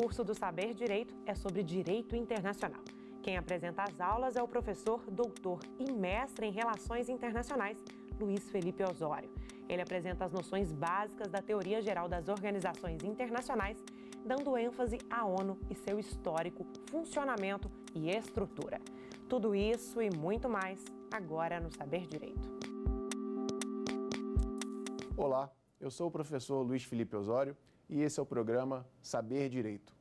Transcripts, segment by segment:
curso do Saber Direito é sobre direito internacional. Quem apresenta as aulas é o professor, doutor e mestre em Relações Internacionais, Luiz Felipe Osório. Ele apresenta as noções básicas da teoria geral das organizações internacionais, dando ênfase à ONU e seu histórico, funcionamento e estrutura. Tudo isso e muito mais agora no Saber Direito. Olá, eu sou o professor Luiz Felipe Osório e esse é o programa Saber Direito.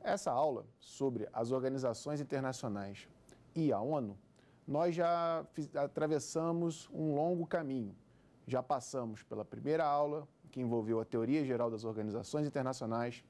Essa aula sobre as organizações internacionais e a ONU, nós já atravessamos um longo caminho. Já passamos pela primeira aula, que envolveu a teoria geral das organizações internacionais,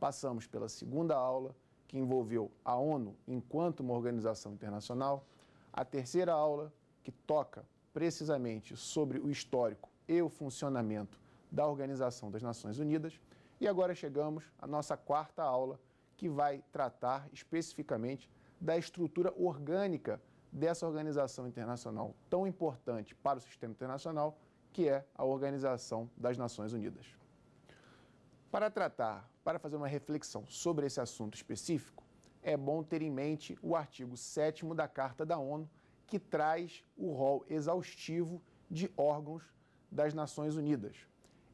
passamos pela segunda aula, que envolveu a ONU enquanto uma organização internacional, a terceira aula, que toca precisamente sobre o histórico e o funcionamento da Organização das Nações Unidas, e agora chegamos à nossa quarta aula, que vai tratar especificamente da estrutura orgânica dessa organização internacional tão importante para o sistema internacional, que é a Organização das Nações Unidas. Para tratar, para fazer uma reflexão sobre esse assunto específico, é bom ter em mente o artigo 7 da Carta da ONU, que traz o rol exaustivo de órgãos das Nações Unidas,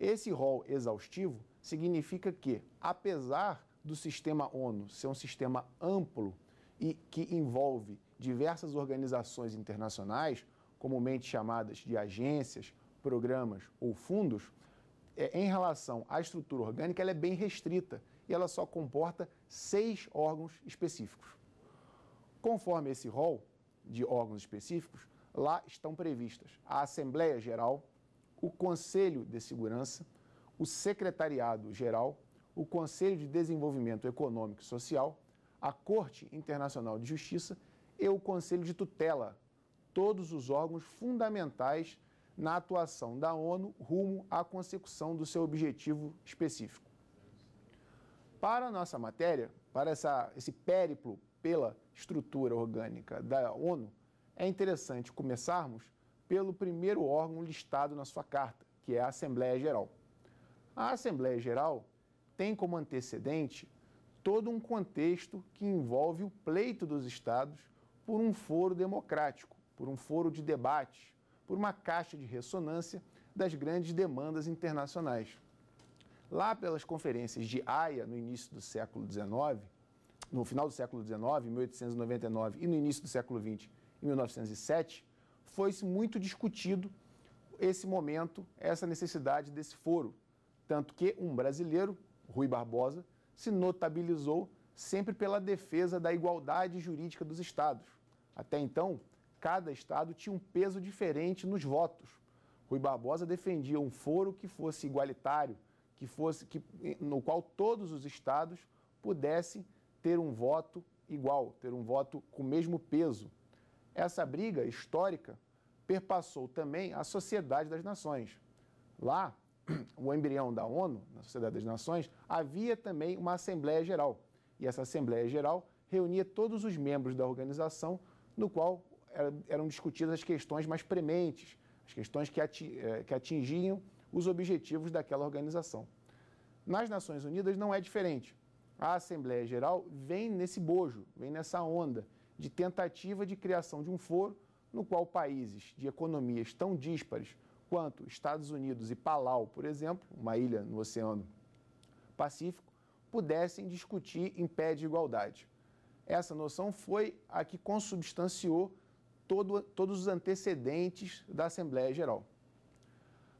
esse rol exaustivo significa que, apesar do sistema ONU ser um sistema amplo e que envolve diversas organizações internacionais, comumente chamadas de agências, programas ou fundos, é, em relação à estrutura orgânica, ela é bem restrita e ela só comporta seis órgãos específicos. Conforme esse rol de órgãos específicos, lá estão previstas a Assembleia Geral, o Conselho de Segurança, o Secretariado Geral, o Conselho de Desenvolvimento Econômico e Social, a Corte Internacional de Justiça e o Conselho de Tutela, todos os órgãos fundamentais na atuação da ONU rumo à consecução do seu objetivo específico. Para a nossa matéria, para essa, esse périplo pela estrutura orgânica da ONU, é interessante começarmos pelo primeiro órgão listado na sua carta, que é a Assembleia Geral. A Assembleia Geral tem como antecedente todo um contexto que envolve o pleito dos estados por um foro democrático, por um foro de debate, por uma caixa de ressonância das grandes demandas internacionais. Lá pelas conferências de Haia no início do século XIX, no final do século XIX, 1899 e no início do século XX, em 1907, foi muito discutido esse momento, essa necessidade desse foro. Tanto que um brasileiro, Rui Barbosa, se notabilizou sempre pela defesa da igualdade jurídica dos estados. Até então, cada estado tinha um peso diferente nos votos. Rui Barbosa defendia um foro que fosse igualitário, que fosse que, no qual todos os estados pudessem ter um voto igual, ter um voto com o mesmo peso. Essa briga histórica perpassou também a Sociedade das Nações. Lá, o embrião da ONU, na Sociedade das Nações, havia também uma Assembleia Geral. E essa Assembleia Geral reunia todos os membros da organização, no qual eram discutidas as questões mais prementes, as questões eh, que atingiam os objetivos daquela organização. Nas Nações Unidas não é diferente. A Assembleia Geral vem nesse bojo, vem nessa onda de tentativa de criação de um foro no qual países de economias tão díspares quanto Estados Unidos e Palau, por exemplo, uma ilha no Oceano Pacífico, pudessem discutir em pé de igualdade. Essa noção foi a que consubstanciou todo, todos os antecedentes da Assembleia Geral.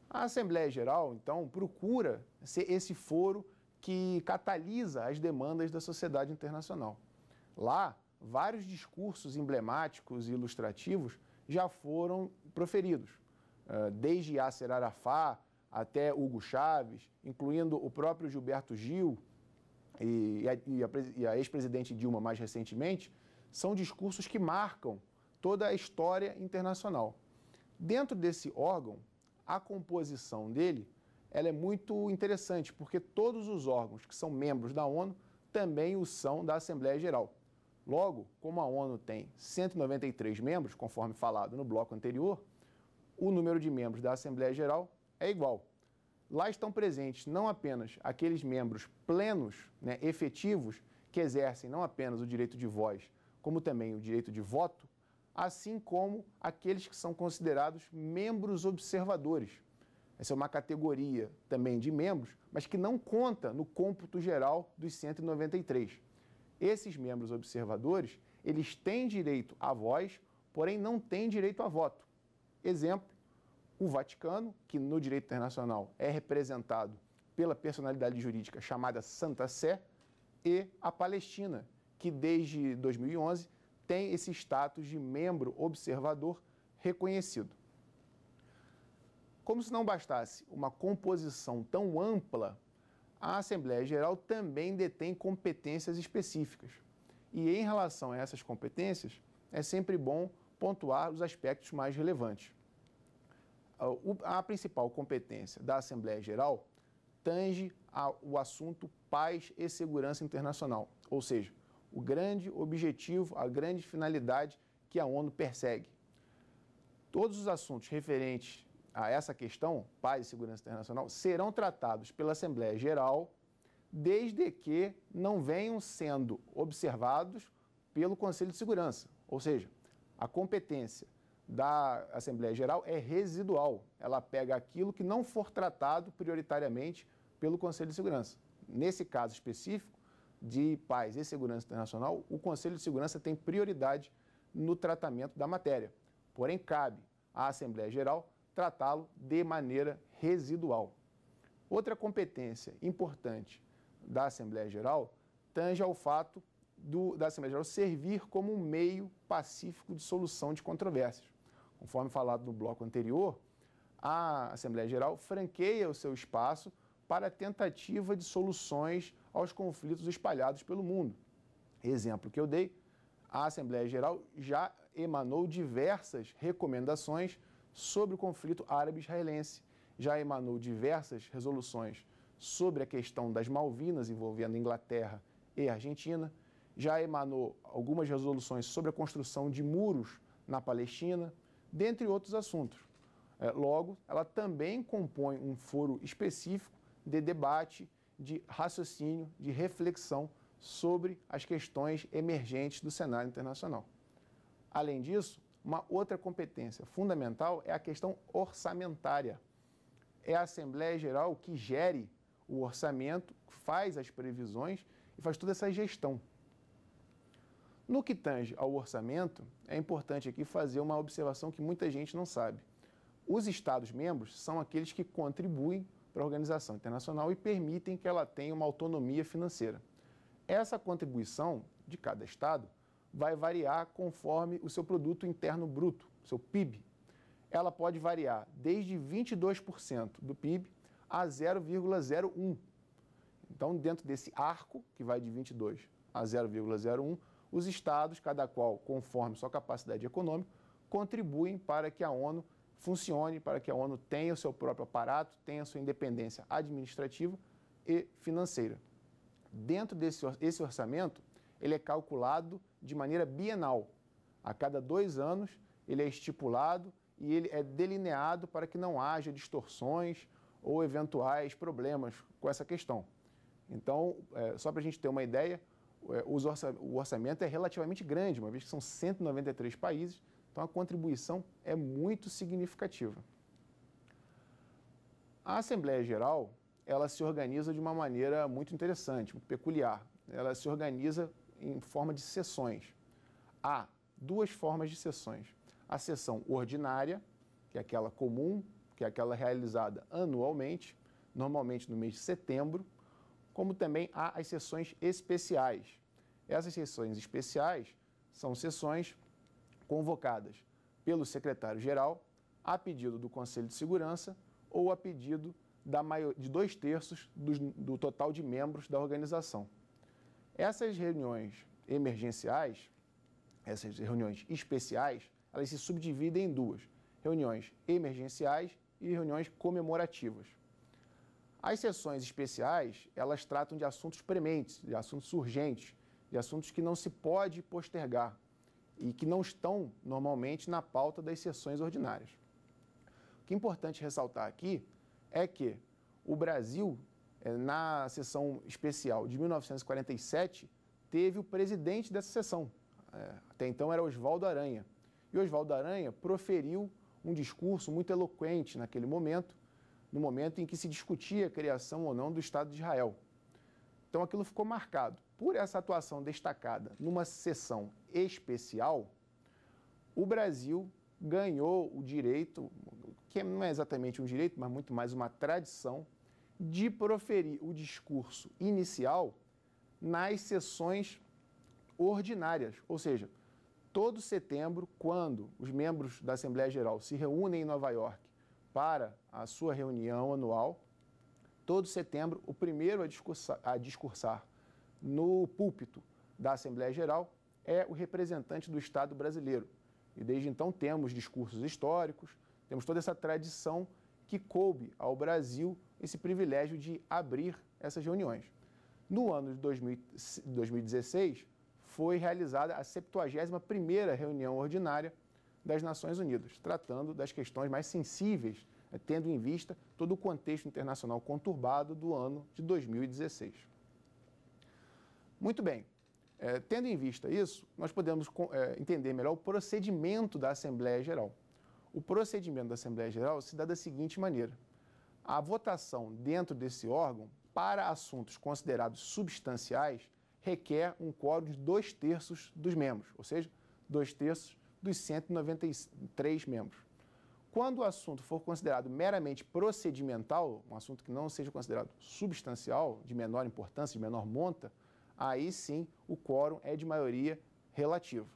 A Assembleia Geral, então, procura ser esse foro que catalisa as demandas da sociedade internacional. Lá, vários discursos emblemáticos e ilustrativos já foram proferidos, eh, desde Yasser Arafat até Hugo Chávez, incluindo o próprio Gilberto Gil e a, a ex-presidente Dilma mais recentemente, são discursos que marcam toda a história internacional. Dentro desse órgão, a composição dele ela é muito interessante, porque todos os órgãos que são membros da ONU também o são da Assembleia Geral. Logo, como a ONU tem 193 membros, conforme falado no bloco anterior, o número de membros da Assembleia Geral é igual. Lá estão presentes não apenas aqueles membros plenos, né, efetivos, que exercem não apenas o direito de voz, como também o direito de voto, assim como aqueles que são considerados membros observadores. Essa é uma categoria também de membros, mas que não conta no cômputo geral dos 193. Esses membros observadores, eles têm direito à voz, porém não têm direito a voto. Exemplo, o Vaticano, que no direito internacional é representado pela personalidade jurídica chamada Santa Sé, e a Palestina, que desde 2011 tem esse status de membro observador reconhecido. Como se não bastasse uma composição tão ampla a Assembleia Geral também detém competências específicas. E em relação a essas competências, é sempre bom pontuar os aspectos mais relevantes. A principal competência da Assembleia Geral tange ao assunto paz e segurança internacional, ou seja, o grande objetivo, a grande finalidade que a ONU persegue. Todos os assuntos referentes a essa questão, paz e segurança internacional, serão tratados pela Assembleia Geral, desde que não venham sendo observados pelo Conselho de Segurança. Ou seja, a competência da Assembleia Geral é residual. Ela pega aquilo que não for tratado prioritariamente pelo Conselho de Segurança. Nesse caso específico de paz e segurança internacional, o Conselho de Segurança tem prioridade no tratamento da matéria. Porém, cabe à Assembleia Geral tratá-lo de maneira residual. Outra competência importante da Assembleia Geral tange ao fato do, da Assembleia Geral servir como um meio pacífico de solução de controvérsias. Conforme falado no bloco anterior, a Assembleia Geral franqueia o seu espaço para a tentativa de soluções aos conflitos espalhados pelo mundo. Exemplo que eu dei, a Assembleia Geral já emanou diversas recomendações sobre o conflito árabe-israelense. Já emanou diversas resoluções sobre a questão das Malvinas, envolvendo Inglaterra e Argentina. Já emanou algumas resoluções sobre a construção de muros na Palestina, dentre outros assuntos. É, logo, ela também compõe um foro específico de debate, de raciocínio, de reflexão sobre as questões emergentes do cenário internacional. Além disso, uma outra competência fundamental é a questão orçamentária. É a Assembleia Geral que gere o orçamento, faz as previsões e faz toda essa gestão. No que tange ao orçamento, é importante aqui fazer uma observação que muita gente não sabe. Os Estados-membros são aqueles que contribuem para a organização internacional e permitem que ela tenha uma autonomia financeira. Essa contribuição de cada Estado vai variar conforme o seu produto interno bruto, seu PIB. Ela pode variar desde 22% do PIB a 0,01. Então, dentro desse arco, que vai de 22 a 0,01, os estados, cada qual conforme sua capacidade econômica, contribuem para que a ONU funcione, para que a ONU tenha o seu próprio aparato, tenha sua independência administrativa e financeira. Dentro desse orçamento, ele é calculado de maneira bienal. A cada dois anos ele é estipulado e ele é delineado para que não haja distorções ou eventuais problemas com essa questão. Então, é, só para a gente ter uma ideia, é, o orçamento é relativamente grande, uma vez que são 193 países, então a contribuição é muito significativa. A Assembleia Geral, ela se organiza de uma maneira muito interessante, muito peculiar. Ela se organiza em forma de sessões. Há duas formas de sessões. A sessão ordinária, que é aquela comum, que é aquela realizada anualmente, normalmente no mês de setembro, como também há as sessões especiais. Essas sessões especiais são sessões convocadas pelo secretário-geral, a pedido do Conselho de Segurança ou a pedido da maior, de dois terços do, do total de membros da organização. Essas reuniões emergenciais, essas reuniões especiais, elas se subdividem em duas: reuniões emergenciais e reuniões comemorativas. As sessões especiais, elas tratam de assuntos prementes, de assuntos urgentes, de assuntos que não se pode postergar e que não estão normalmente na pauta das sessões ordinárias. O que é importante ressaltar aqui é que o Brasil é, na sessão especial de 1947, teve o presidente dessa sessão. É, até então era Oswaldo Aranha. E Oswaldo Aranha proferiu um discurso muito eloquente naquele momento, no momento em que se discutia a criação ou não do Estado de Israel. Então aquilo ficou marcado. Por essa atuação destacada numa sessão especial, o Brasil ganhou o direito, que não é exatamente um direito, mas muito mais uma tradição, de proferir o discurso inicial nas sessões ordinárias, ou seja, todo setembro, quando os membros da Assembleia Geral se reúnem em Nova York para a sua reunião anual, todo setembro, o primeiro a discursar, a discursar no púlpito da Assembleia Geral é o representante do Estado brasileiro. E desde então temos discursos históricos, temos toda essa tradição que coube ao Brasil esse privilégio de abrir essas reuniões. No ano de 2016, foi realizada a 71ª reunião ordinária das Nações Unidas, tratando das questões mais sensíveis, né, tendo em vista todo o contexto internacional conturbado do ano de 2016. Muito bem, é, tendo em vista isso, nós podemos é, entender melhor o procedimento da Assembleia Geral. O procedimento da Assembleia Geral se dá da seguinte maneira: a votação dentro desse órgão, para assuntos considerados substanciais, requer um quórum de dois terços dos membros, ou seja, dois terços dos 193 membros. Quando o assunto for considerado meramente procedimental, um assunto que não seja considerado substancial, de menor importância, de menor monta, aí sim o quórum é de maioria relativa.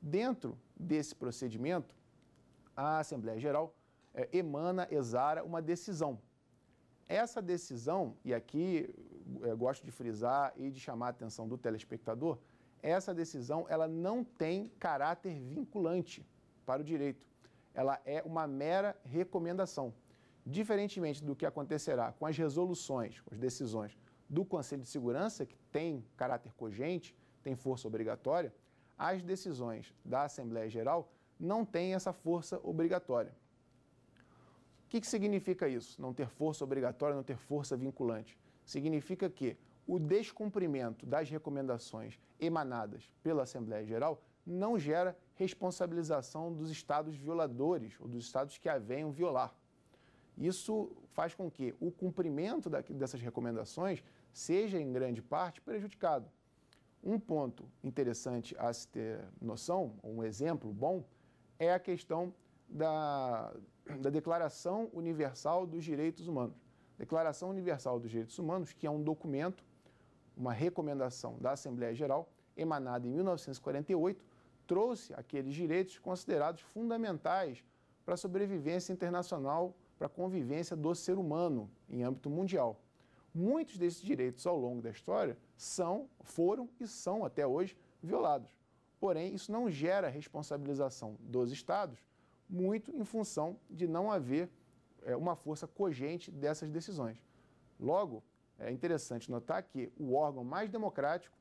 Dentro desse procedimento, a Assembleia Geral é, emana, exara uma decisão. Essa decisão, e aqui é, gosto de frisar e de chamar a atenção do telespectador, essa decisão ela não tem caráter vinculante para o direito. Ela é uma mera recomendação. Diferentemente do que acontecerá com as resoluções, com as decisões do Conselho de Segurança, que tem caráter cogente, tem força obrigatória, as decisões da Assembleia Geral não têm essa força obrigatória. O que, que significa isso? Não ter força obrigatória, não ter força vinculante. Significa que o descumprimento das recomendações emanadas pela Assembleia Geral não gera responsabilização dos estados violadores ou dos estados que a venham violar. Isso faz com que o cumprimento dessas recomendações seja, em grande parte, prejudicado. Um ponto interessante a se ter noção, um exemplo bom, é a questão da, da Declaração Universal dos Direitos Humanos. Declaração Universal dos Direitos Humanos, que é um documento, uma recomendação da Assembleia Geral, emanada em 1948, trouxe aqueles direitos considerados fundamentais para a sobrevivência internacional, para a convivência do ser humano em âmbito mundial. Muitos desses direitos ao longo da história são, foram e são até hoje violados. Porém, isso não gera responsabilização dos estados muito em função de não haver é, uma força cogente dessas decisões. Logo, é interessante notar que o órgão mais democrático,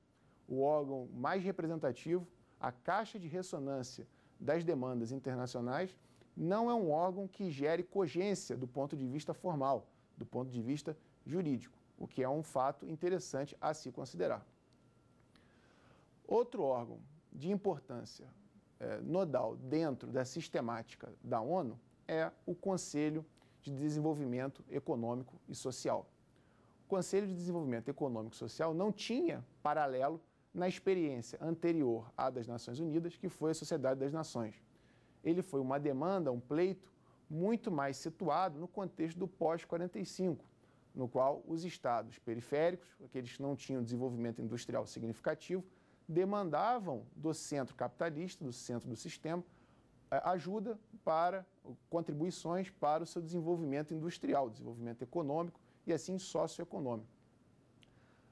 o órgão mais representativo, a caixa de ressonância das demandas internacionais, não é um órgão que gere cogência do ponto de vista formal, do ponto de vista jurídico, o que é um fato interessante a se considerar. Outro órgão de importância eh, nodal dentro da sistemática da ONU é o Conselho de Desenvolvimento Econômico e Social. O Conselho de Desenvolvimento Econômico e Social não tinha paralelo na experiência anterior à das Nações Unidas, que foi a Sociedade das Nações. Ele foi uma demanda, um pleito muito mais situado no contexto do pós-45, no qual os estados periféricos, aqueles que não tinham desenvolvimento industrial significativo, demandavam do centro capitalista, do centro do sistema, eh, ajuda para contribuições para o seu desenvolvimento industrial, desenvolvimento econômico e assim socioeconômico.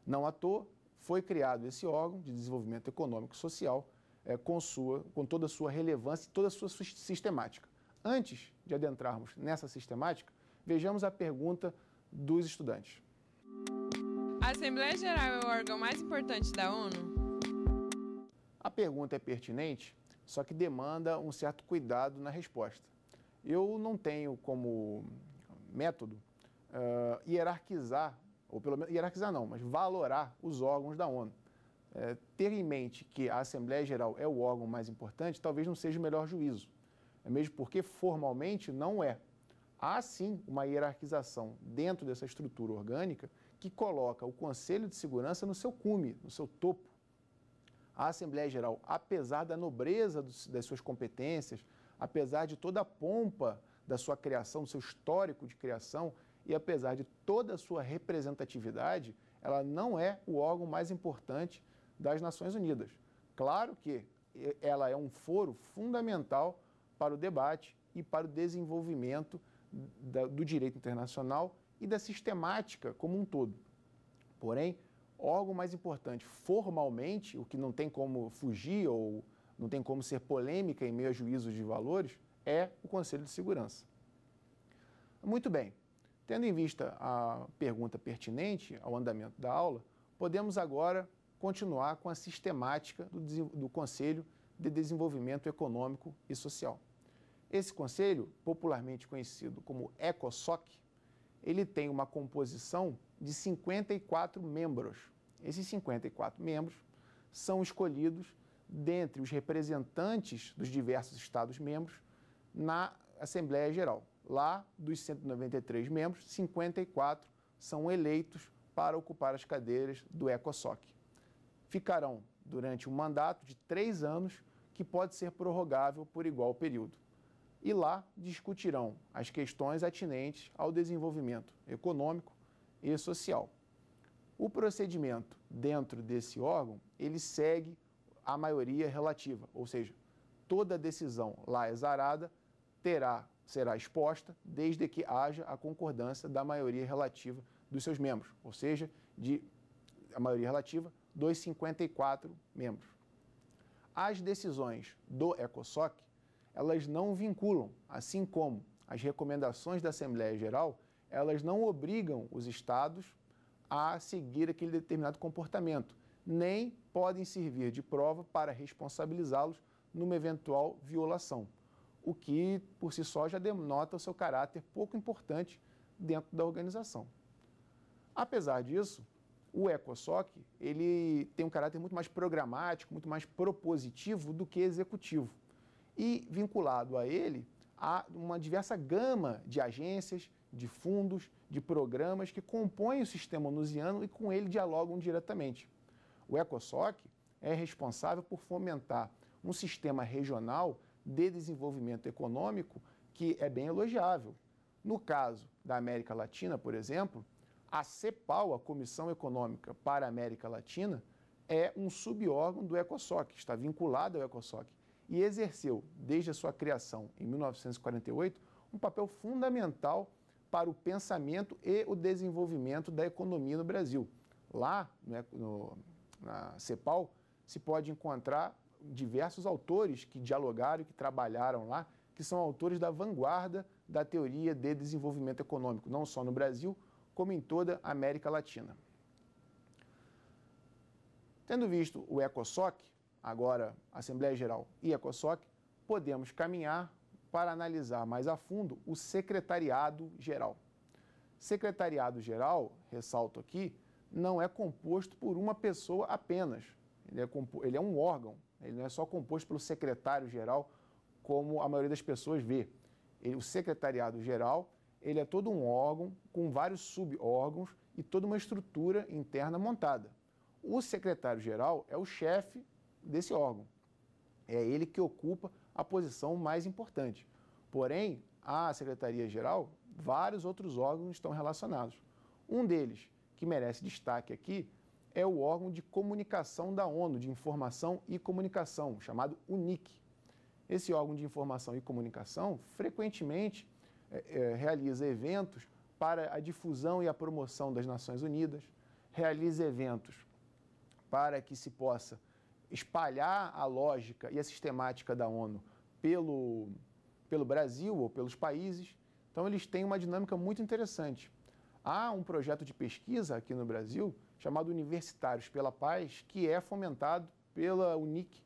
Não à toa foi criado esse órgão de desenvolvimento econômico e social é, com, sua, com toda a sua relevância e toda a sua sistemática. Antes de adentrarmos nessa sistemática, vejamos a pergunta dos estudantes. A Assembleia Geral é o órgão mais importante da ONU? pergunta é pertinente, só que demanda um certo cuidado na resposta. Eu não tenho como método uh, hierarquizar, ou pelo menos hierarquizar não, mas valorar os órgãos da ONU. É, ter em mente que a Assembleia Geral é o órgão mais importante talvez não seja o melhor juízo, é mesmo porque formalmente não é. Há sim uma hierarquização dentro dessa estrutura orgânica que coloca o Conselho de Segurança no seu cume, no seu topo a Assembleia Geral, apesar da nobreza das suas competências, apesar de toda a pompa da sua criação, do seu histórico de criação, e apesar de toda a sua representatividade, ela não é o órgão mais importante das Nações Unidas. Claro que ela é um foro fundamental para o debate e para o desenvolvimento do direito internacional e da sistemática como um todo. Porém, órgão mais importante formalmente, o que não tem como fugir ou não tem como ser polêmica em meio a juízos de valores, é o Conselho de Segurança. Muito bem, tendo em vista a pergunta pertinente ao andamento da aula, podemos agora continuar com a sistemática do, do Conselho de Desenvolvimento Econômico e Social. Esse conselho, popularmente conhecido como ECOSOC, ele tem uma composição de 54 membros. Esses 54 membros são escolhidos dentre os representantes dos diversos Estados-membros na Assembleia Geral. Lá, dos 193 membros, 54 são eleitos para ocupar as cadeiras do ECOSOC. Ficarão durante um mandato de três anos, que pode ser prorrogável por igual período e lá discutirão as questões atinentes ao desenvolvimento econômico e social. O procedimento dentro desse órgão, ele segue a maioria relativa, ou seja, toda decisão lá exarada terá será exposta desde que haja a concordância da maioria relativa dos seus membros, ou seja, de a maioria relativa dos 54 membros. As decisões do ECOSOC elas não vinculam, assim como as recomendações da Assembleia Geral, elas não obrigam os estados a seguir aquele determinado comportamento, nem podem servir de prova para responsabilizá-los numa eventual violação, o que por si só já denota o seu caráter pouco importante dentro da organização. Apesar disso, o ECOSOC ele tem um caráter muito mais programático, muito mais propositivo do que executivo e vinculado a ele há uma diversa gama de agências, de fundos, de programas que compõem o sistema onusiano e com ele dialogam diretamente. O ECOSOC é responsável por fomentar um sistema regional de desenvolvimento econômico que é bem elogiável. No caso da América Latina, por exemplo, a CEPAL, a Comissão Econômica para a América Latina, é um subórgão do ECOSOC, está vinculado ao ECOSOC e exerceu, desde a sua criação em 1948, um papel fundamental para o pensamento e o desenvolvimento da economia no Brasil. Lá, né, no, na CEPAL, se pode encontrar diversos autores que dialogaram, que trabalharam lá, que são autores da vanguarda da teoria de desenvolvimento econômico, não só no Brasil, como em toda a América Latina. Tendo visto o ECOSOC, agora Assembleia Geral e ECOSOC, podemos caminhar para analisar mais a fundo o secretariado geral. Secretariado geral, ressalto aqui, não é composto por uma pessoa apenas. Ele é, ele é um órgão, ele não é só composto pelo secretário geral, como a maioria das pessoas vê. Ele, o secretariado geral ele é todo um órgão com vários subórgãos e toda uma estrutura interna montada. O secretário-geral é o chefe desse órgão. É ele que ocupa a posição mais importante. Porém, a Secretaria-Geral, vários outros órgãos estão relacionados. Um deles, que merece destaque aqui, é o órgão de comunicação da ONU, de informação e comunicação, chamado UNIC. Esse órgão de informação e comunicação frequentemente é, é, realiza eventos para a difusão e a promoção das Nações Unidas, realiza eventos para que se possa espalhar a lógica e a sistemática da ONU pelo, pelo Brasil ou pelos países. Então, eles têm uma dinâmica muito interessante. Há um projeto de pesquisa aqui no Brasil chamado Universitários pela Paz, que é fomentado pela UNIC,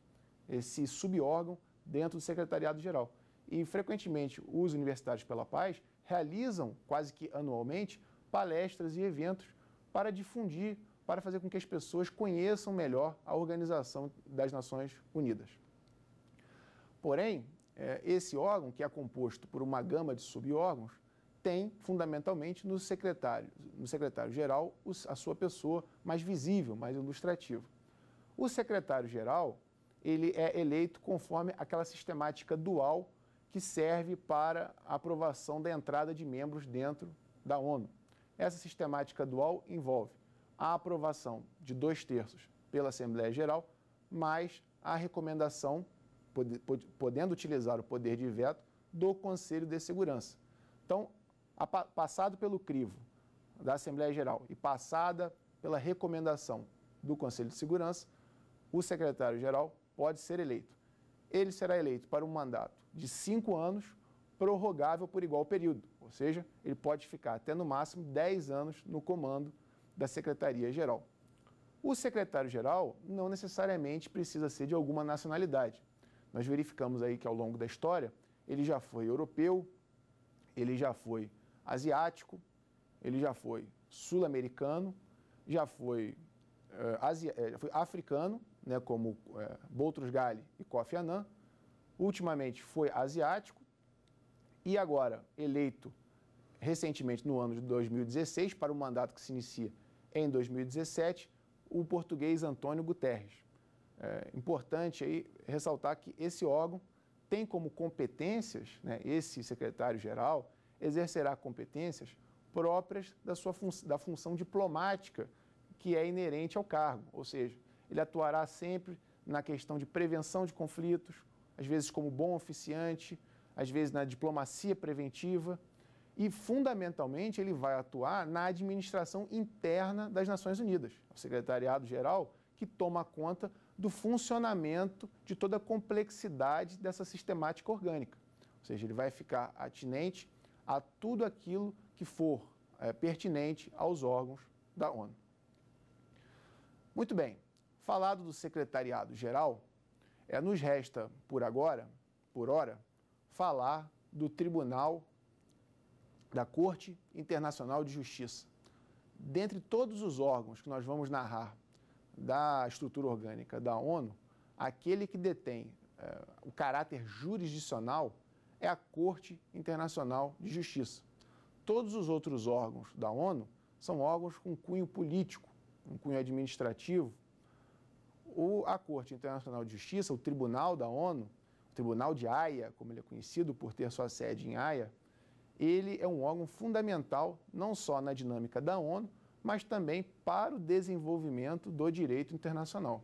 esse subórgão dentro do Secretariado-Geral. E, frequentemente, os Universitários pela Paz realizam, quase que anualmente, palestras e eventos para difundir para fazer com que as pessoas conheçam melhor a Organização das Nações Unidas. Porém, é, esse órgão, que é composto por uma gama de subórgãos, tem fundamentalmente no secretário, no secretário-geral a sua pessoa mais visível, mais ilustrativa. O secretário-geral ele é eleito conforme aquela sistemática dual que serve para a aprovação da entrada de membros dentro da ONU. Essa sistemática dual envolve a aprovação de dois terços pela Assembleia Geral, mais a recomendação, podendo utilizar o poder de veto, do Conselho de Segurança. Então, passado pelo crivo da Assembleia Geral e passada pela recomendação do Conselho de Segurança, o secretário-geral pode ser eleito. Ele será eleito para um mandato de cinco anos, prorrogável por igual período, ou seja, ele pode ficar até no máximo dez anos no comando da Secretaria-Geral. O secretário-geral não necessariamente precisa ser de alguma nacionalidade. Nós verificamos aí que ao longo da história ele já foi europeu, ele já foi asiático, ele já foi sul-americano, já foi, eh, asia, eh, foi africano, né, como eh, Boutros Ghali e Kofi Annan, ultimamente foi asiático e agora eleito recentemente no ano de 2016 para o mandato que se inicia em 2017 o português Antônio Guterres. É importante aí ressaltar que esse órgão tem como competências, né, esse secretário-geral exercerá competências próprias da, sua fun da função diplomática que é inerente ao cargo, ou seja, ele atuará sempre na questão de prevenção de conflitos, às vezes como bom oficiante, às vezes na diplomacia preventiva, e, fundamentalmente, ele vai atuar na administração interna das Nações Unidas, o secretariado-geral que toma conta do funcionamento de toda a complexidade dessa sistemática orgânica. Ou seja, ele vai ficar atinente a tudo aquilo que for é, pertinente aos órgãos da ONU. Muito bem, falado do secretariado geral, é, nos resta por agora, por hora, falar do Tribunal da Corte Internacional de Justiça. Dentre todos os órgãos que nós vamos narrar da estrutura orgânica da ONU, aquele que detém eh, o caráter jurisdicional é a Corte Internacional de Justiça. Todos os outros órgãos da ONU são órgãos com cunho político, um cunho administrativo. O, a Corte Internacional de Justiça, o Tribunal da ONU, o Tribunal de Haia, como ele é conhecido por ter sua sede em Haia, ele é um órgão fundamental não só na dinâmica da ONU, mas também para o desenvolvimento do direito internacional.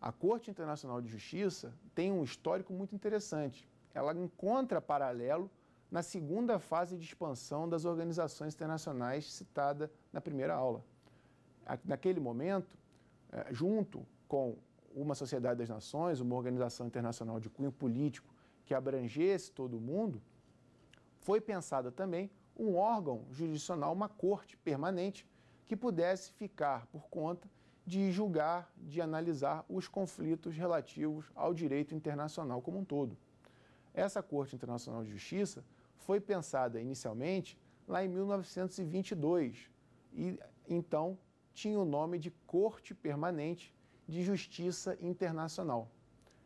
A Corte Internacional de Justiça tem um histórico muito interessante. Ela encontra paralelo na segunda fase de expansão das organizações internacionais citada na primeira aula. Naquele momento, eh, junto com uma Sociedade das Nações, uma organização internacional de cunho político que abrangesse todo o mundo, foi pensada também um órgão jurisdicional, uma corte permanente, que pudesse ficar por conta de julgar, de analisar os conflitos relativos ao direito internacional como um todo. Essa Corte Internacional de Justiça foi pensada inicialmente lá em 1922 e então tinha o nome de Corte Permanente de Justiça Internacional.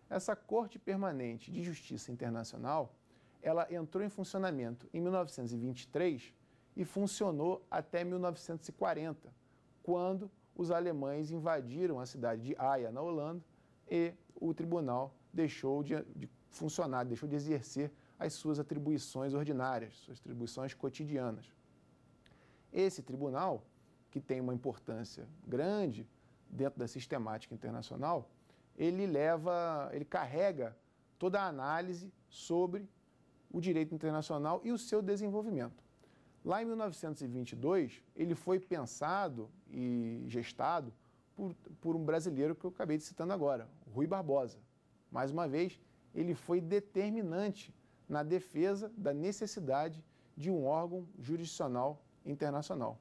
Essa Corte Permanente de Justiça Internacional ela entrou em funcionamento em 1923 e funcionou até 1940, quando os alemães invadiram a cidade de Haia, na Holanda, e o tribunal deixou de, de funcionar, deixou de exercer as suas atribuições ordinárias, suas atribuições cotidianas. Esse tribunal, que tem uma importância grande dentro da sistemática internacional, ele leva, ele carrega toda a análise sobre o direito internacional e o seu desenvolvimento. Lá em 1922, ele foi pensado e gestado por, por um brasileiro que eu acabei de citando agora, Rui Barbosa. Mais uma vez, ele foi determinante na defesa da necessidade de um órgão jurisdicional internacional.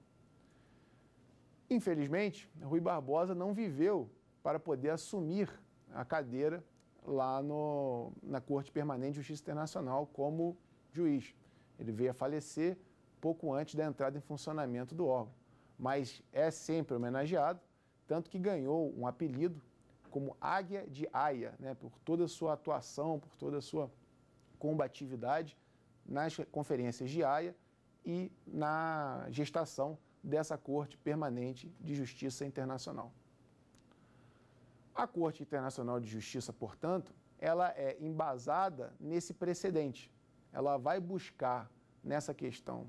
Infelizmente, Rui Barbosa não viveu para poder assumir a cadeira lá no, na Corte Permanente de Justiça Internacional como juiz. Ele veio a falecer pouco antes da entrada em funcionamento do órgão, mas é sempre homenageado, tanto que ganhou um apelido como Águia de Aia, né, por toda a sua atuação, por toda a sua combatividade nas conferências de Aia e na gestação dessa Corte Permanente de Justiça Internacional. A Corte Internacional de Justiça, portanto, ela é embasada nesse precedente. Ela vai buscar nessa questão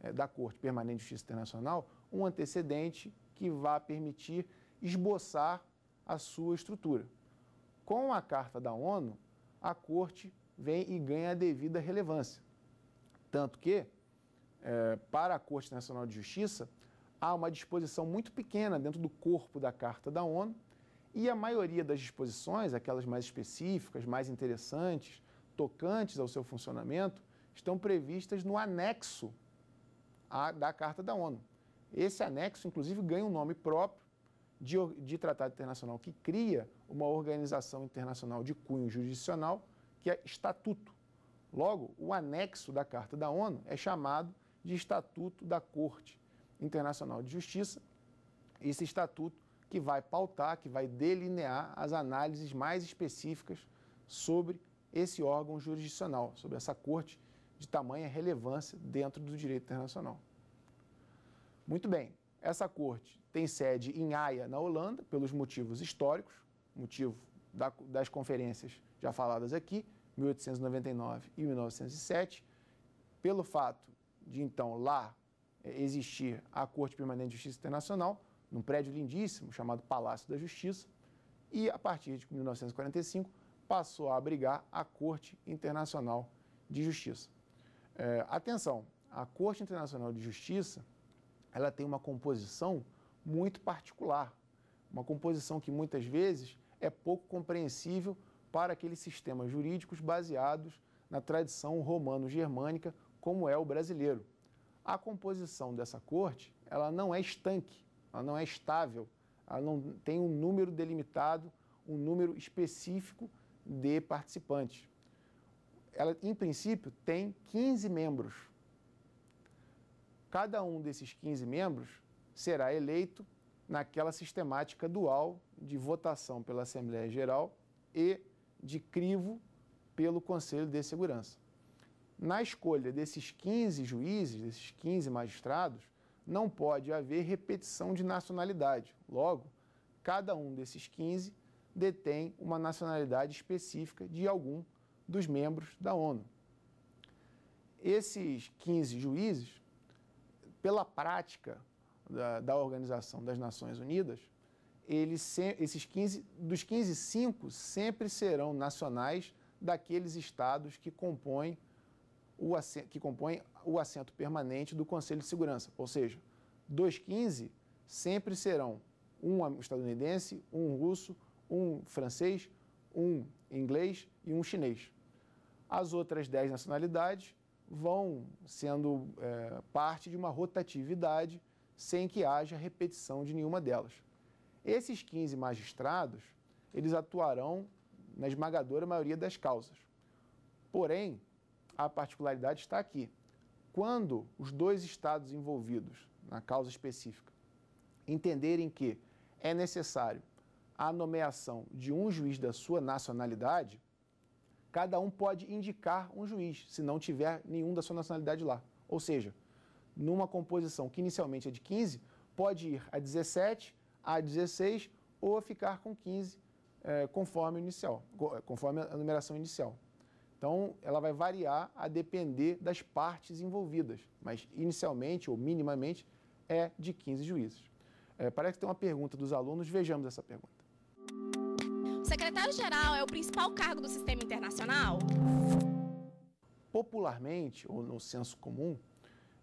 é, da Corte Permanente de Justiça Internacional um antecedente que vá permitir esboçar a sua estrutura. Com a Carta da ONU, a Corte vem e ganha a devida relevância. Tanto que, é, para a Corte Nacional de Justiça, há uma disposição muito pequena dentro do corpo da Carta da ONU e a maioria das disposições, aquelas mais específicas, mais interessantes, tocantes ao seu funcionamento, estão previstas no anexo da Carta da ONU. Esse anexo, inclusive, ganha um nome próprio de, de tratado internacional, que cria uma organização internacional de cunho jurisdicional, que é Estatuto. Logo, o anexo da Carta da ONU é chamado de Estatuto da Corte Internacional de Justiça. Esse estatuto que vai pautar, que vai delinear as análises mais específicas sobre esse órgão jurisdicional, sobre essa corte de tamanha relevância dentro do direito internacional. Muito bem, essa corte tem sede em Haia, na Holanda, pelos motivos históricos, motivo da, das conferências já faladas aqui, 1899 e 1907, pelo fato de então lá eh, existir a Corte Permanente de Justiça Internacional, num prédio lindíssimo chamado Palácio da Justiça, e a partir de 1945 passou a abrigar a Corte Internacional de Justiça. É, atenção, a Corte Internacional de Justiça ela tem uma composição muito particular, uma composição que muitas vezes é pouco compreensível para aqueles sistemas jurídicos baseados na tradição romano-germânica, como é o brasileiro. A composição dessa corte, ela não é estanque, ela não é estável, ela não tem um número delimitado, um número específico de participantes. Ela, em princípio, tem 15 membros. Cada um desses 15 membros será eleito naquela sistemática dual de votação pela Assembleia Geral e de crivo pelo Conselho de Segurança. Na escolha desses 15 juízes, desses 15 magistrados, não pode haver repetição de nacionalidade. Logo, cada um desses 15 detém uma nacionalidade específica de algum dos membros da ONU. Esses 15 juízes, pela prática da, da Organização das Nações Unidas, eles, esses 15, dos 15, 5 sempre serão nacionais daqueles estados que compõem o assento, que compõem o assento permanente do Conselho de Segurança, ou seja, dos 15 sempre serão um estadunidense, um russo, um francês, um inglês e um chinês. As outras 10 nacionalidades vão sendo é, parte de uma rotatividade sem que haja repetição de nenhuma delas. Esses 15 magistrados, eles atuarão na esmagadora maioria das causas. Porém, a particularidade está aqui. Quando os dois estados envolvidos na causa específica entenderem que é necessário a nomeação de um juiz da sua nacionalidade, cada um pode indicar um juiz, se não tiver nenhum da sua nacionalidade lá. Ou seja, numa composição que inicialmente é de 15, pode ir a 17, a 16 ou ficar com 15, eh, conforme, inicial, conforme a numeração inicial. Então, ela vai variar a depender das partes envolvidas, mas inicialmente ou minimamente é de 15 juízes. É, parece que tem uma pergunta dos alunos, vejamos essa pergunta. O secretário-geral é o principal cargo do sistema internacional? Popularmente, ou no senso comum,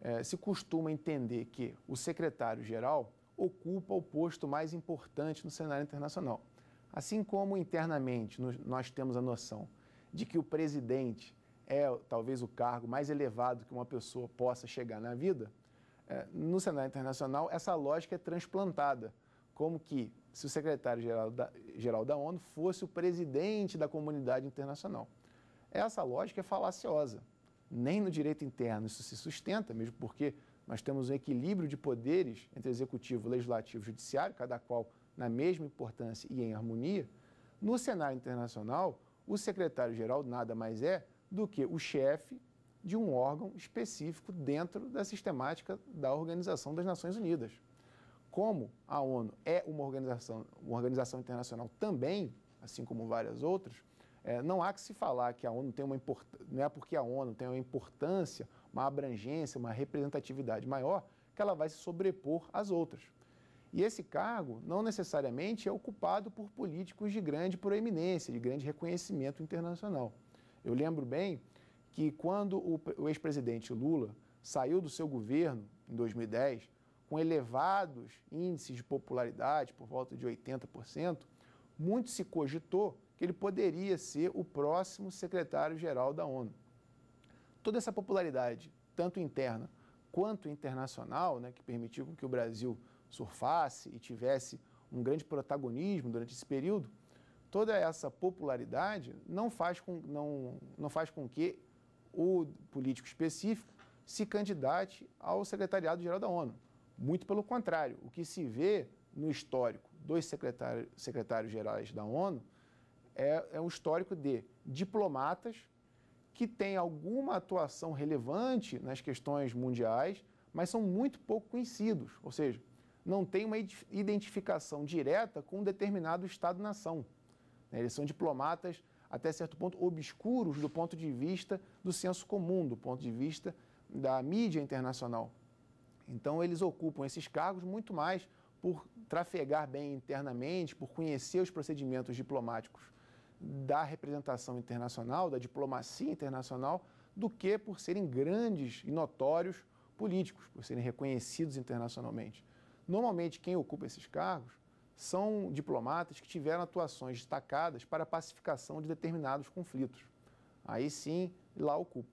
é, se costuma entender que o secretário-geral ocupa o posto mais importante no cenário internacional. Assim como internamente nós temos a noção de que o presidente é talvez o cargo mais elevado que uma pessoa possa chegar na vida, é, no cenário internacional essa lógica é transplantada, como que se o secretário-geral da, geral da ONU fosse o presidente da comunidade internacional. Essa lógica é falaciosa. Nem no direito interno isso se sustenta, mesmo porque nós temos um equilíbrio de poderes entre executivo, legislativo e judiciário, cada qual na mesma importância e em harmonia. No cenário internacional, o secretário-geral nada mais é do que o chefe de um órgão específico dentro da sistemática da Organização das Nações Unidas. Como a ONU é uma organização, uma organização internacional também, assim como várias outras, é, não há que se falar que a ONU tem uma importância, não é porque a ONU tem uma importância, uma abrangência, uma representatividade maior, que ela vai se sobrepor às outras. E esse cargo não necessariamente é ocupado por políticos de grande proeminência, de grande reconhecimento internacional. Eu lembro bem que quando o ex-presidente Lula saiu do seu governo em 2010, com elevados índices de popularidade, por volta de 80%, muito se cogitou que ele poderia ser o próximo secretário-geral da ONU. Toda essa popularidade, tanto interna quanto internacional, né, que permitiu que o Brasil surfasse e tivesse um grande protagonismo durante esse período, toda essa popularidade não faz com, não, não faz com que o político específico se candidate ao secretariado-geral da ONU. Muito pelo contrário, o que se vê no histórico dos secretários, secretários gerais da ONU é, é um histórico de diplomatas que têm alguma atuação relevante nas questões mundiais, mas são muito pouco conhecidos. Ou seja, não tem uma identificação direta com um determinado Estado-nação. Né? Eles são diplomatas, até certo ponto, obscuros do ponto de vista do senso comum, do ponto de vista da mídia internacional. Então, eles ocupam esses cargos muito mais por trafegar bem internamente, por conhecer os procedimentos diplomáticos da representação internacional, da diplomacia internacional, do que por serem grandes e notórios políticos, por serem reconhecidos internacionalmente. Normalmente, quem ocupa esses cargos são diplomatas que tiveram atuações destacadas para a pacificação de determinados conflitos. Aí sim, lá ocupa.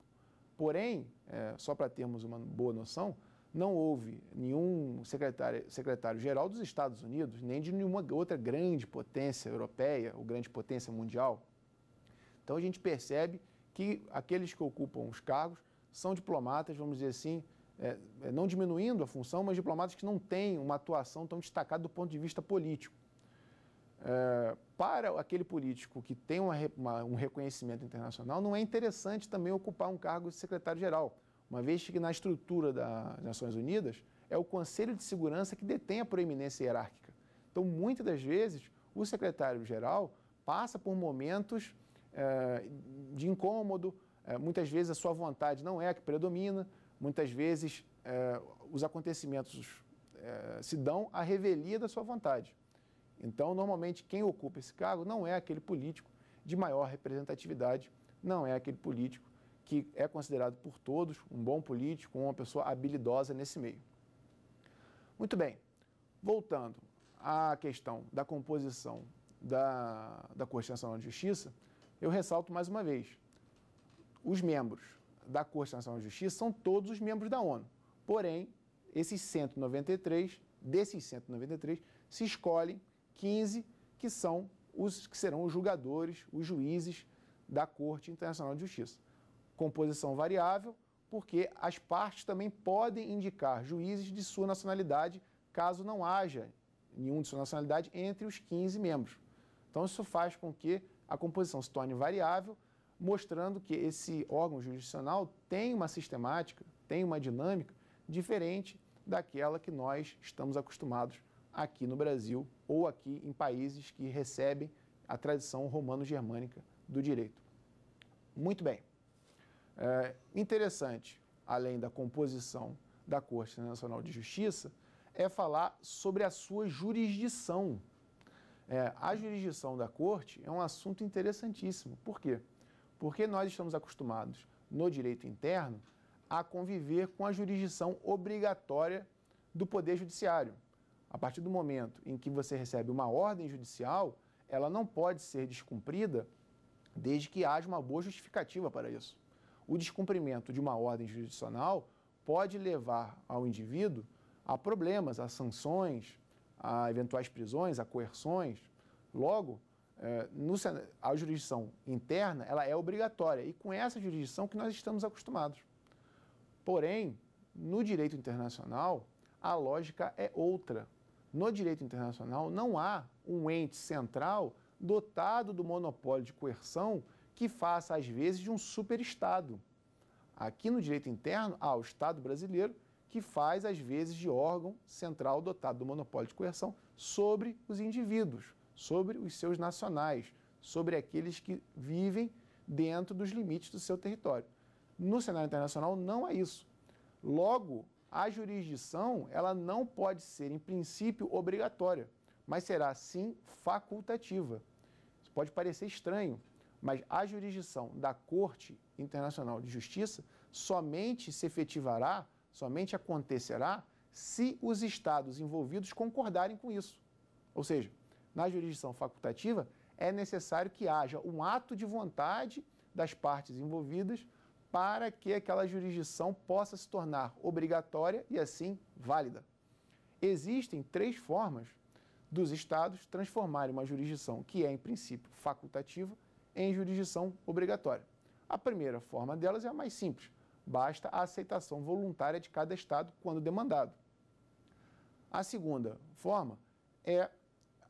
Porém, é, só para termos uma boa noção, não houve nenhum secretário-geral secretário dos Estados Unidos, nem de nenhuma outra grande potência europeia ou grande potência mundial. Então a gente percebe que aqueles que ocupam os cargos são diplomatas, vamos dizer assim, é, é, não diminuindo a função, mas diplomatas que não têm uma atuação tão destacada do ponto de vista político. É, para aquele político que tem uma, uma, um reconhecimento internacional, não é interessante também ocupar um cargo de secretário-geral, uma vez que na estrutura das Nações Unidas é o Conselho de Segurança que detém a proeminência hierárquica. Então, muitas das vezes, o secretário-geral passa por momentos é, de incômodo, é, muitas vezes a sua vontade não é a que predomina, Muitas vezes é, os acontecimentos é, se dão à revelia da sua vontade. Então, normalmente, quem ocupa esse cargo não é aquele político de maior representatividade, não é aquele político que é considerado por todos um bom político, uma pessoa habilidosa nesse meio. Muito bem, voltando à questão da composição da, da Corte Nacional de Justiça, eu ressalto mais uma vez: os membros da Corte Nacional de Justiça são todos os membros da ONU. Porém, esses 193, desses 193, se escolhem 15 que são os que serão os julgadores, os juízes da Corte Internacional de Justiça. Composição variável, porque as partes também podem indicar juízes de sua nacionalidade, caso não haja nenhum de sua nacionalidade entre os 15 membros. Então, isso faz com que a composição se torne variável mostrando que esse órgão jurisdicional tem uma sistemática, tem uma dinâmica diferente daquela que nós estamos acostumados aqui no Brasil ou aqui em países que recebem a tradição romano-germânica do direito. Muito bem. É interessante, além da composição da Corte Nacional de Justiça, é falar sobre a sua jurisdição. É, a jurisdição da Corte é um assunto interessantíssimo. Por quê? Porque nós estamos acostumados, no direito interno, a conviver com a jurisdição obrigatória do Poder Judiciário. A partir do momento em que você recebe uma ordem judicial, ela não pode ser descumprida desde que haja uma boa justificativa para isso. O descumprimento de uma ordem jurisdicional pode levar ao indivíduo a problemas, a sanções, a eventuais prisões, a coerções. Logo, é, no, a jurisdição interna ela é obrigatória e com essa jurisdição que nós estamos acostumados. Porém, no direito internacional, a lógica é outra. No direito internacional, não há um ente central dotado do monopólio de coerção que faça, às vezes, de um superestado. Aqui no direito interno, há o Estado brasileiro que faz, às vezes, de órgão central dotado do monopólio de coerção sobre os indivíduos sobre os seus nacionais, sobre aqueles que vivem dentro dos limites do seu território. No cenário internacional não é isso. Logo, a jurisdição ela não pode ser em princípio obrigatória, mas será sim facultativa. Isso pode parecer estranho, mas a jurisdição da Corte Internacional de Justiça somente se efetivará, somente acontecerá se os estados envolvidos concordarem com isso. Ou seja, na jurisdição facultativa, é necessário que haja um ato de vontade das partes envolvidas para que aquela jurisdição possa se tornar obrigatória e assim válida. Existem três formas dos estados transformarem uma jurisdição que é em princípio facultativa em jurisdição obrigatória. A primeira forma delas é a mais simples, basta a aceitação voluntária de cada estado quando demandado. A segunda forma é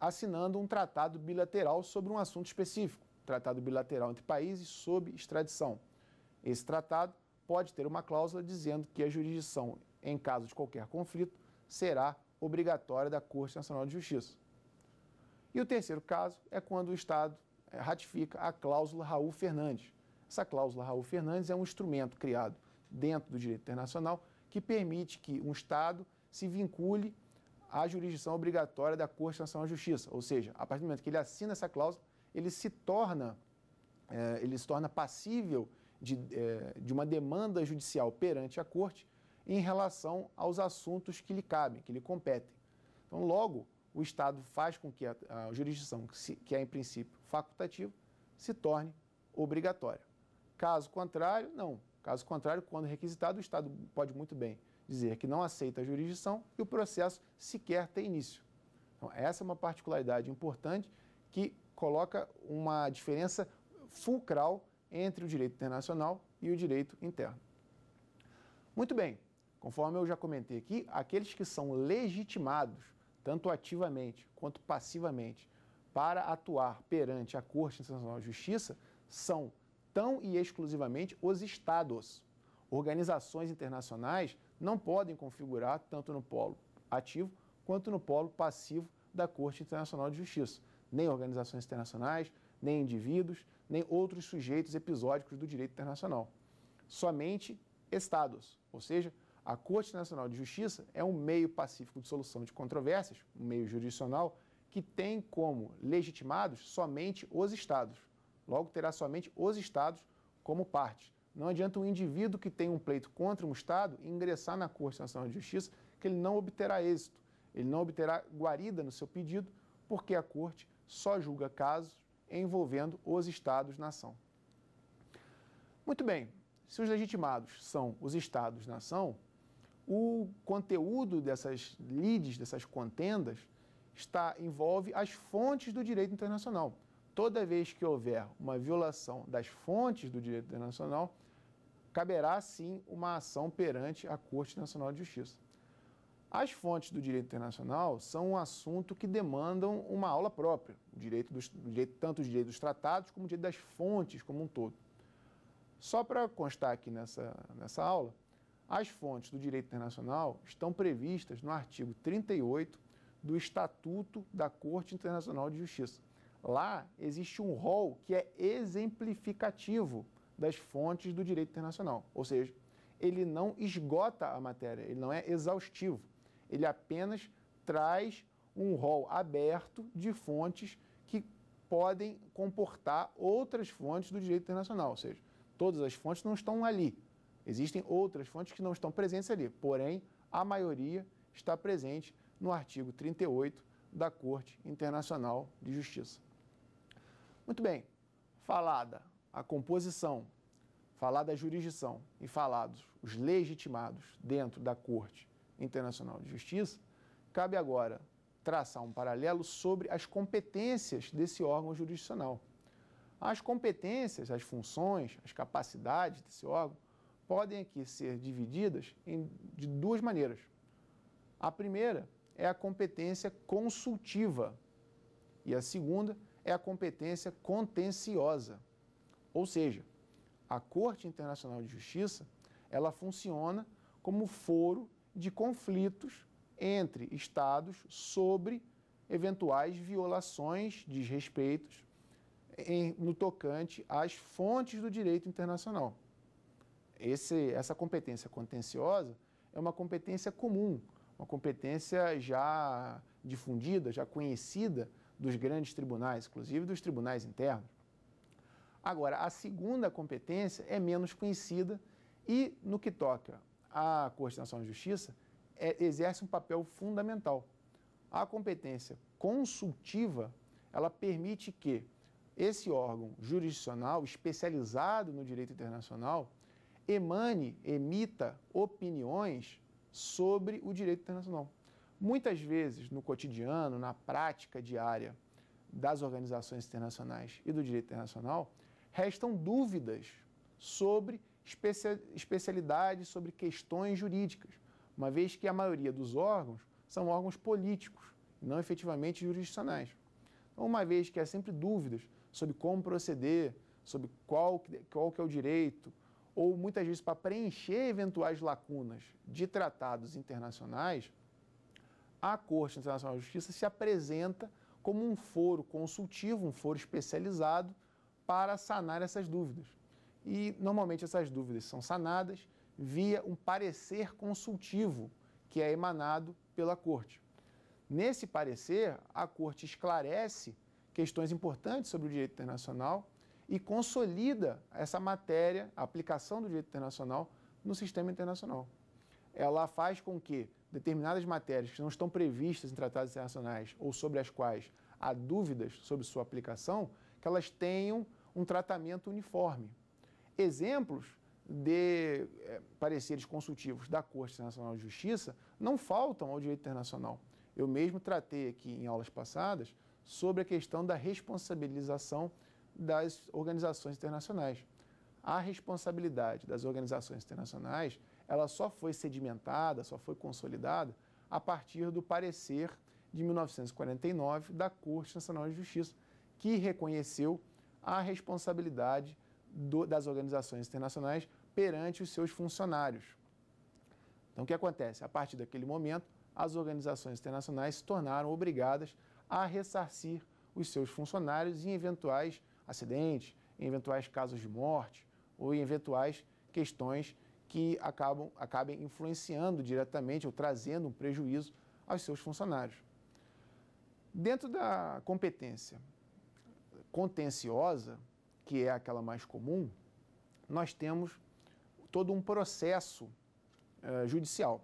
assinando um tratado bilateral sobre um assunto específico, tratado bilateral entre países sob extradição. Esse tratado pode ter uma cláusula dizendo que a jurisdição, em caso de qualquer conflito, será obrigatória da Corte Nacional de Justiça. E o terceiro caso é quando o Estado eh, ratifica a cláusula Raul Fernandes. Essa cláusula Raul Fernandes é um instrumento criado dentro do direito internacional que permite que um Estado se vincule a jurisdição obrigatória da Corte Nacional de Justiça, ou seja, a partir do momento que ele assina essa cláusula, ele se torna, é, ele se torna passível de, é, de uma demanda judicial perante a Corte em relação aos assuntos que lhe cabem, que lhe competem. Então, logo, o Estado faz com que a, a jurisdição, que, se, que é em princípio facultativa, se torne obrigatória. Caso contrário, não. Caso contrário, quando requisitado, o Estado pode muito bem dizer que não aceita a jurisdição e o processo sequer tem início. Então, essa é uma particularidade importante que coloca uma diferença fulcral entre o direito internacional e o direito interno. Muito bem, conforme eu já comentei aqui, aqueles que são legitimados, tanto ativamente quanto passivamente, para atuar perante a Corte Internacional de Justiça são tão e exclusivamente os Estados. Organizações internacionais não podem configurar tanto no polo ativo quanto no polo passivo da Corte Internacional de Justiça, nem organizações internacionais, nem indivíduos, nem outros sujeitos episódicos do direito internacional. Somente estados, ou seja, a Corte Nacional de Justiça é um meio pacífico de solução de controvérsias, um meio jurisdicional que tem como legitimados somente os estados. Logo terá somente os estados como parte. Não adianta um indivíduo que tem um pleito contra um Estado ingressar na Corte Nacional de Justiça, que ele não obterá êxito, ele não obterá guarida no seu pedido, porque a Corte só julga casos envolvendo os Estados-nação. Muito bem, se os legitimados são os Estados-nação, o conteúdo dessas lides, dessas contendas, está, envolve as fontes do direito internacional. Toda vez que houver uma violação das fontes do direito internacional, caberá sim uma ação perante a Corte Nacional de Justiça. As fontes do direito internacional são um assunto que demandam uma aula própria, direito dos, direito, tanto o direito dos tratados como o direito das fontes como um todo. Só para constar aqui nessa, nessa aula, as fontes do direito internacional estão previstas no artigo 38 do Estatuto da Corte Internacional de Justiça. Lá existe um rol que é exemplificativo das fontes do direito internacional. Ou seja, ele não esgota a matéria, ele não é exaustivo. Ele apenas traz um rol aberto de fontes que podem comportar outras fontes do direito internacional. Ou seja, todas as fontes não estão ali. Existem outras fontes que não estão presentes ali, porém, a maioria está presente no artigo 38 da Corte Internacional de Justiça. Muito bem, falada a composição, falar da jurisdição e falados os legitimados dentro da Corte Internacional de Justiça, cabe agora traçar um paralelo sobre as competências desse órgão jurisdicional. As competências, as funções, as capacidades desse órgão podem aqui ser divididas em, de duas maneiras. A primeira é a competência consultiva e a segunda é a competência contenciosa. Ou seja, a Corte Internacional de Justiça, ela funciona como foro de conflitos entre estados sobre eventuais violações, desrespeitos em, no tocante às fontes do direito internacional. Esse, essa competência contenciosa é uma competência comum, uma competência já difundida, já conhecida dos grandes tribunais, inclusive dos tribunais internos. Agora, a segunda competência é menos conhecida e, no que toca à Corte Nacional de Justiça, é, exerce um papel fundamental. A competência consultiva, ela permite que esse órgão jurisdicional especializado no direito internacional emane, emita opiniões sobre o direito internacional. Muitas vezes, no cotidiano, na prática diária das organizações internacionais e do direito internacional, restam dúvidas sobre especialidades, sobre questões jurídicas, uma vez que a maioria dos órgãos são órgãos políticos, não efetivamente jurisdicionais. Então, uma vez que há sempre dúvidas sobre como proceder, sobre qual, qual que é o direito, ou muitas vezes para preencher eventuais lacunas de tratados internacionais, a Corte Internacional de Justiça se apresenta como um foro consultivo, um foro especializado para sanar essas dúvidas. E normalmente essas dúvidas são sanadas via um parecer consultivo que é emanado pela corte. Nesse parecer, a corte esclarece questões importantes sobre o direito internacional e consolida essa matéria, a aplicação do direito internacional no sistema internacional. Ela faz com que determinadas matérias que não estão previstas em tratados internacionais ou sobre as quais há dúvidas sobre sua aplicação, que elas tenham um tratamento uniforme. Exemplos de é, pareceres consultivos da Corte Internacional de Justiça não faltam ao direito internacional. Eu mesmo tratei aqui em aulas passadas sobre a questão da responsabilização das organizações internacionais. A responsabilidade das organizações internacionais, ela só foi sedimentada, só foi consolidada a partir do parecer de 1949 da Corte Nacional de Justiça, que reconheceu a responsabilidade do, das organizações internacionais perante os seus funcionários. Então, o que acontece? A partir daquele momento, as organizações internacionais se tornaram obrigadas a ressarcir os seus funcionários em eventuais acidentes, em eventuais casos de morte ou em eventuais questões que acabam, acabem influenciando diretamente ou trazendo um prejuízo aos seus funcionários. Dentro da competência contenciosa, que é aquela mais comum, nós temos todo um processo eh, judicial.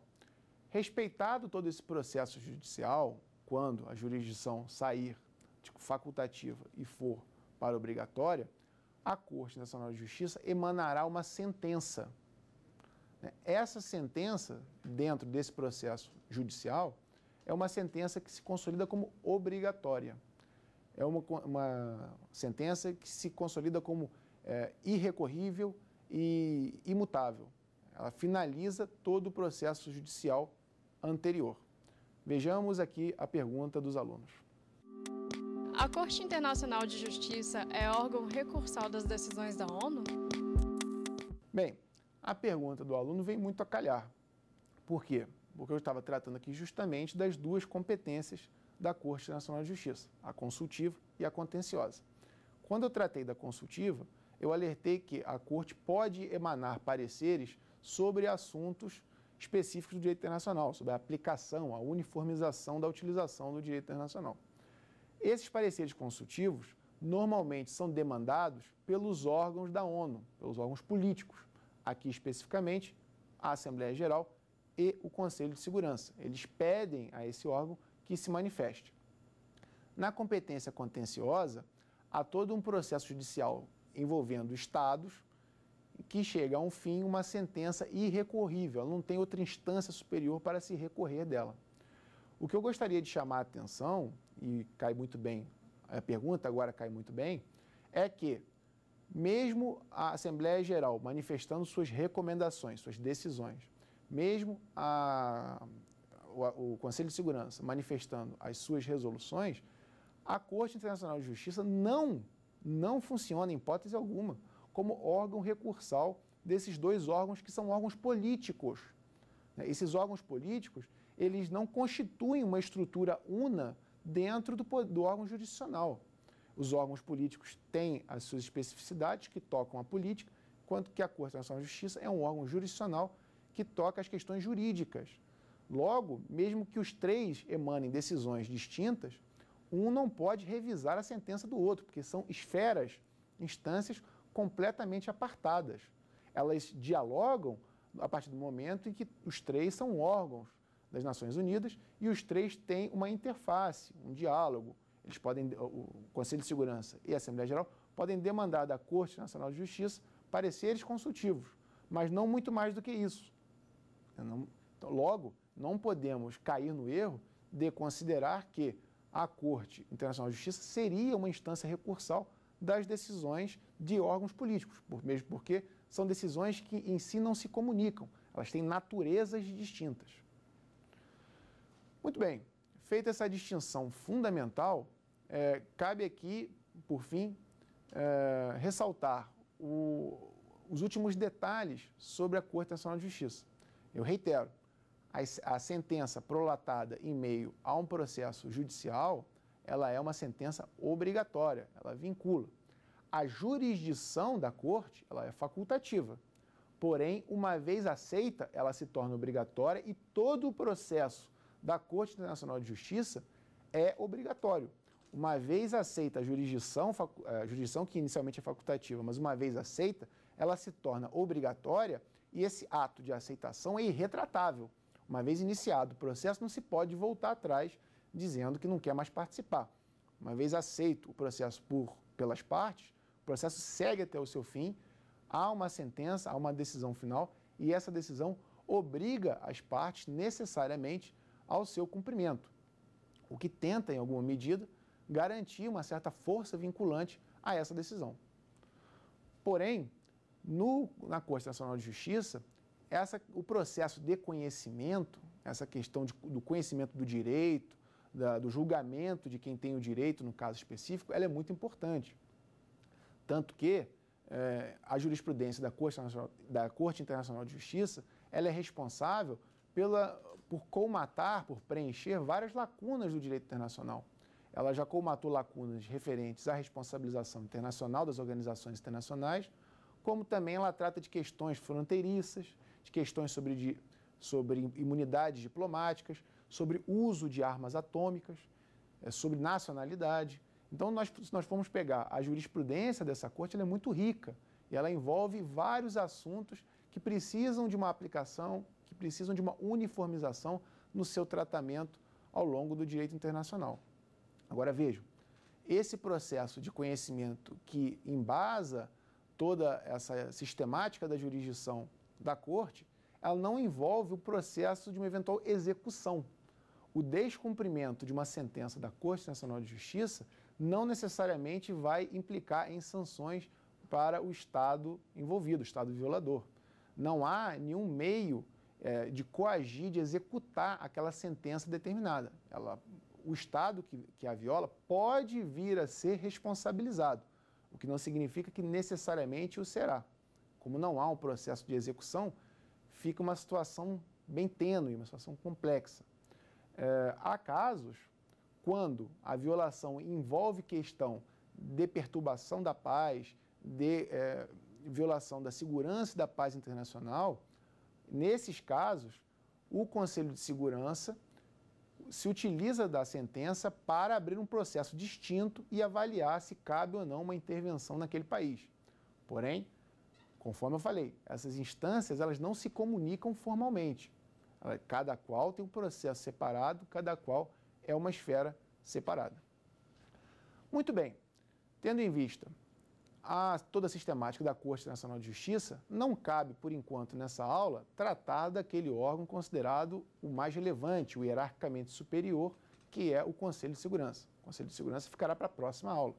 Respeitado todo esse processo judicial, quando a jurisdição sair tipo, facultativa e for para obrigatória, a Corte Nacional de Justiça emanará uma sentença. Né? Essa sentença, dentro desse processo judicial, é uma sentença que se consolida como obrigatória é uma, uma sentença que se consolida como é, irrecorrível e imutável. Ela finaliza todo o processo judicial anterior. Vejamos aqui a pergunta dos alunos. A Corte Internacional de Justiça é órgão recursal das decisões da ONU? Bem, a pergunta do aluno vem muito a calhar. Por quê? Porque eu estava tratando aqui justamente das duas competências da Corte Nacional de Justiça, a consultiva e a contenciosa. Quando eu tratei da consultiva, eu alertei que a Corte pode emanar pareceres sobre assuntos específicos do direito internacional, sobre a aplicação, a uniformização da utilização do direito internacional. Esses pareceres consultivos normalmente são demandados pelos órgãos da ONU, pelos órgãos políticos, aqui especificamente a Assembleia Geral e o Conselho de Segurança. Eles pedem a esse órgão que se manifeste. Na competência contenciosa, há todo um processo judicial envolvendo estados que chega a um fim uma sentença irrecorrível, não tem outra instância superior para se recorrer dela. O que eu gostaria de chamar a atenção, e cai muito bem a pergunta, agora cai muito bem, é que, mesmo a Assembleia Geral manifestando suas recomendações, suas decisões, mesmo a o, o Conselho de Segurança manifestando as suas resoluções, a Corte Internacional de Justiça não, não funciona, em hipótese alguma, como órgão recursal desses dois órgãos que são órgãos políticos. Né, esses órgãos políticos, eles não constituem uma estrutura una dentro do, do órgão jurisdicional. Os órgãos políticos têm as suas especificidades que tocam a política, enquanto que a Corte Nacional de Justiça é um órgão jurisdicional que toca as questões jurídicas. Logo, mesmo que os três emanem decisões distintas, um não pode revisar a sentença do outro, porque são esferas, instâncias completamente apartadas. Elas dialogam a partir do momento em que os três são órgãos das Nações Unidas e os três têm uma interface, um diálogo. Eles podem, o Conselho de Segurança e a Assembleia Geral podem demandar da Corte Nacional de Justiça pareceres consultivos, mas não muito mais do que isso. Não, então, logo, não podemos cair no erro de considerar que a Corte Internacional de Justiça seria uma instância recursal das decisões de órgãos políticos, mesmo porque são decisões que em si não se comunicam, elas têm naturezas distintas. Muito bem, feita essa distinção fundamental, é, cabe aqui, por fim, é, ressaltar o, os últimos detalhes sobre a Corte Nacional de Justiça. Eu reitero, a, sentença prolatada em meio a um processo judicial, ela é uma sentença obrigatória, ela vincula. A jurisdição da corte, ela é facultativa. Porém, uma vez aceita, ela se torna obrigatória e todo o processo da Corte Internacional de Justiça é obrigatório. Uma vez aceita a jurisdição, eh, a jurisdição que inicialmente é facultativa, mas uma vez aceita, ela se torna obrigatória e esse ato de aceitação é irretratável. Uma vez iniciado o processo, não se pode voltar atrás dizendo que não quer mais participar. Uma vez aceito o processo por, pelas partes, o processo segue até o seu fim, há uma sentença, há uma decisão final e essa decisão obriga as partes necessariamente ao seu cumprimento, o que tenta, em alguma medida, garantir uma certa força vinculante a essa decisão. Porém, no, na Corte Nacional de Justiça, essa, o processo de conhecimento, essa questão de, do conhecimento do direito, da, do julgamento de quem tem o direito no caso específico, ela é muito importante. Tanto que é, a jurisprudência da Corte, da Corte Internacional de Justiça ela é responsável pela, por colmatar, por preencher várias lacunas do direito internacional. Ela já colmatou lacunas referentes à responsabilização internacional das organizações internacionais, como também ela trata de questões fronteiriças, de questões sobre, de, sobre imunidades diplomáticas, sobre uso de armas atômicas, é, sobre nacionalidade. Então, nós, se nós formos pegar a jurisprudência dessa corte, ela é muito rica e ela envolve vários assuntos que precisam de uma aplicação, que precisam de uma uniformização no seu tratamento ao longo do direito internacional. Agora vejam, esse processo de conhecimento que embasa toda essa sistemática da jurisdição da corte, ela não envolve o processo de uma eventual execução. O descumprimento de uma sentença da Corte Nacional de Justiça não necessariamente vai implicar em sanções para o Estado envolvido, o Estado violador. Não há nenhum meio é, de coagir, de executar aquela sentença determinada. Ela, o Estado que, que a viola pode vir a ser responsabilizado, o que não significa que necessariamente o será como não há um processo de execução, fica uma situação bem tênue, uma situação complexa. É, há casos quando a violação envolve questão de perturbação da paz, de é, violação da segurança e da paz internacional, nesses casos, o Conselho de Segurança se utiliza da sentença para abrir um processo distinto e avaliar se cabe ou não uma intervenção naquele país. Porém, Conforme eu falei, essas instâncias elas não se comunicam formalmente. Cada qual tem um processo separado, cada qual é uma esfera separada. Muito bem, tendo em vista a, toda a sistemática da Corte Nacional de Justiça, não cabe, por enquanto, nessa aula, tratar daquele órgão considerado o mais relevante, o hierarquicamente superior, que é o Conselho de Segurança. O Conselho de Segurança ficará para a próxima aula.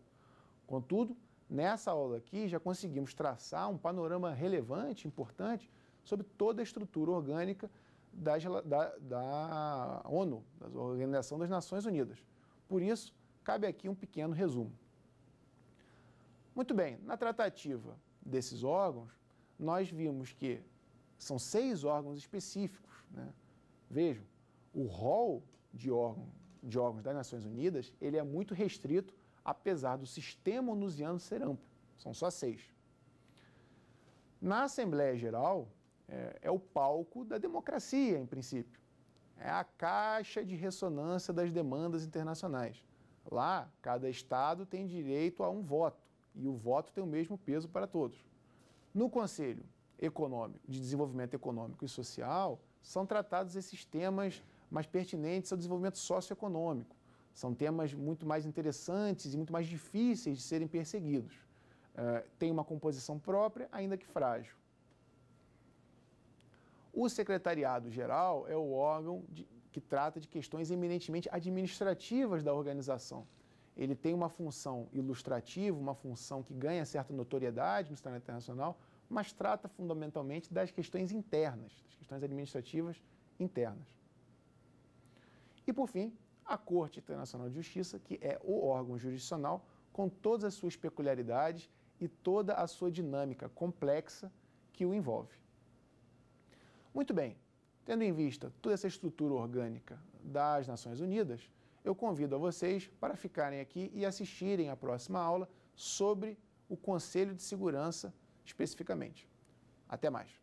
Contudo, Nessa aula aqui, já conseguimos traçar um panorama relevante, importante, sobre toda a estrutura orgânica da, da ONU, da Organização das Nações Unidas. Por isso, cabe aqui um pequeno resumo. Muito bem, na tratativa desses órgãos, nós vimos que são seis órgãos específicos. Né? Vejam, o rol de, órgão, de órgãos das Nações Unidas ele é muito restrito apesar do sistema onusiano ser amplo. São só seis. Na Assembleia Geral, é, é o palco da democracia, em princípio. É a caixa de ressonância das demandas internacionais. Lá, cada Estado tem direito a um voto, e o voto tem o mesmo peso para todos. No Conselho Econômico, de Desenvolvimento Econômico e Social, são tratados esses temas mais pertinentes ao desenvolvimento socioeconômico. São temas muito mais interessantes e muito mais difíceis de serem perseguidos. Uh, tem uma composição própria, ainda que frágil. O secretariado-geral é o órgão de, que trata de questões eminentemente administrativas da organização. Ele tem uma função ilustrativa, uma função que ganha certa notoriedade no cenário internacional, mas trata fundamentalmente das questões internas, das questões administrativas internas. E, por fim, a Corte Internacional de Justiça, que é o órgão jurisdicional com todas as suas peculiaridades e toda a sua dinâmica complexa que o envolve. Muito bem, tendo em vista toda essa estrutura orgânica das Nações Unidas, eu convido a vocês para ficarem aqui e assistirem à próxima aula sobre o Conselho de Segurança especificamente. Até mais!